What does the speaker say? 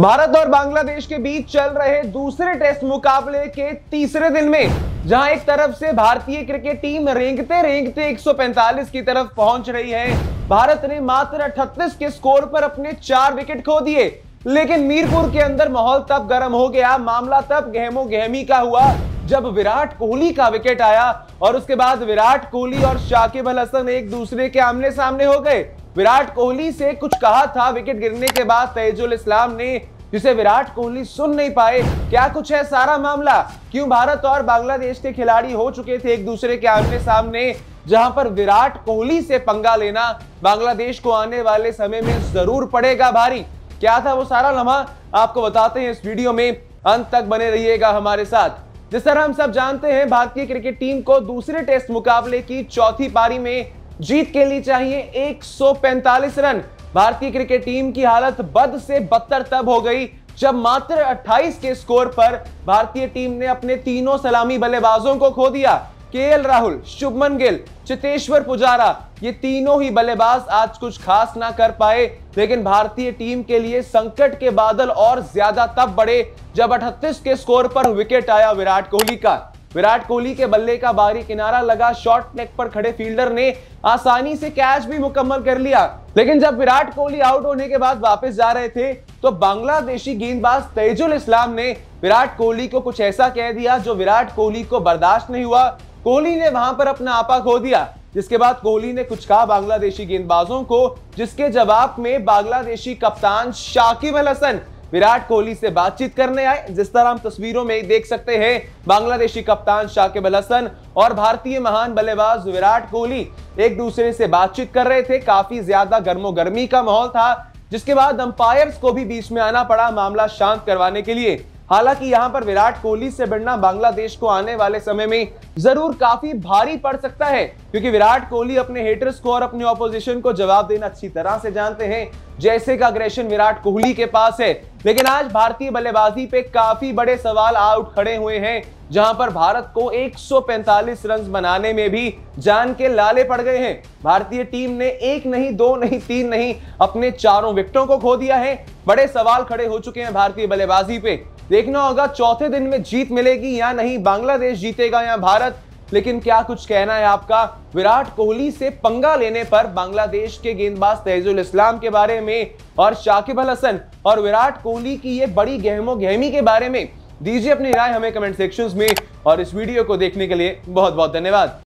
भारत और बांग्लादेश के बीच चल रहे दूसरे टेस्ट मुकाबले के तीसरे दिन में जहां एक तरफ से भारतीय क्रिकेट टीम रेंगते रेंगते 145 की तरफ पहुंच रही है भारत ने मात्र 38 के स्कोर पर अपने चार विकेट खो दिए लेकिन मीरपुर के अंदर माहौल तब गर्म हो गया मामला तब गहमो गहमी का हुआ जब विराट कोहली का विकेट आया और उसके बाद विराट कोहली और शाकिब अल हसन एक दूसरे के आमने सामने हो गए विराट कोहली से कुछ कहा था विकेट गिरने के बाद तेजुल इस्लाम ने जिसे विराट कोहली सुन नहीं पाए क्या कुछ है सारा मामला क्यों भारत और बांग्लादेश के खिलाड़ी हो चुके थे एक दूसरे के आमने सामने जहां पर विराट कोहली से पंगा लेना बांग्लादेश को आने वाले समय में जरूर पड़ेगा भारी क्या था वो सारा लम्हा आपको बताते हैं इस वीडियो में अंत तक बने रहिएगा हमारे साथ जिस तरह हम सब जानते हैं भारतीय क्रिकेट टीम को दूसरे टेस्ट मुकाबले की चौथी पारी में जीत के लिए चाहिए 145 रन भारतीय क्रिकेट टीम की हालत बद से बदतर तब हो गई जब मात्र 28 के स्कोर पर भारतीय टीम ने अपने तीनों सलामी बल्लेबाजों को खो दिया के राहुल शुभमन गिल चितेश्वर पुजारा ये तीनों ही बल्लेबाज आज कुछ खास ना कर पाए लेकिन भारतीय टीम के लिए संकट के बादल और ज्यादा तब बढ़े जब 38 के स्कोर पर विकेट आया विराट कोहली का विराट कोहली के बल्ले का बाहरी किनारा लगा शॉर्ट नेक पर खड़े फील्डर ने आसानी से कैच भी मुकम्मल कर लिया लेकिन जब विराट कोहली आउट होने के बाद वापस जा रहे थे तो बांग्लादेशी गेंदबाज तेजुल इस्लाम ने विराट कोहली को कुछ ऐसा कह दिया जो विराट कोहली को बर्दाश्त नहीं हुआ कोहली ने वहां पर अपना आपा खो दिया जिसके बाद कोहली ने कुछ कहा बांग्लादेशी गेंदबाजों को जिसके जवाब में बांग्लादेशी कप्तान शाकिब अल हसन विराट कोहली से बातचीत करने आए जिस तरह हम तस्वीरों में देख सकते हैं बांग्लादेशी कप्तान शाकिब अल हसन और भारतीय महान बल्लेबाज विराट कोहली एक दूसरे से बातचीत कर रहे थे काफी ज्यादा गर्मो गर्मी का माहौल था जिसके बाद अंपायर्स को भी बीच में आना पड़ा मामला शांत करवाने के लिए हालांकि यहां पर विराट कोहली से भिड़ना बांग्लादेश को आने वाले समय में जरूर काफी भारी पड़ सकता है क्योंकि विराट कोहली अपने हेटर्स को और अपने ऑपोजिशन को जवाब देना अच्छी तरह से जानते हैं जैसे का अग्रेशन विराट कोहली के पास है लेकिन आज भारतीय बल्लेबाजी पे काफी बड़े सवाल आउट खड़े हुए हैं जहां पर भारत को 145 रन बनाने में भी जान के लाले पड़ गए हैं भारतीय टीम ने एक नहीं दो नहीं तीन नहीं अपने चारों विकेटों को खो दिया है बड़े सवाल खड़े हो चुके हैं भारतीय बल्लेबाजी पे देखना होगा चौथे दिन में जीत मिलेगी या नहीं बांग्लादेश जीतेगा या भारत लेकिन क्या कुछ कहना है आपका विराट कोहली से पंगा लेने पर बांग्लादेश के गेंदबाज तहजुल इस्लाम के बारे में और शाकिब अल हसन और विराट कोहली की ये बड़ी गहमो गहमी के बारे में दीजिए अपनी राय हमें कमेंट सेक्शन में और इस वीडियो को देखने के लिए बहुत बहुत धन्यवाद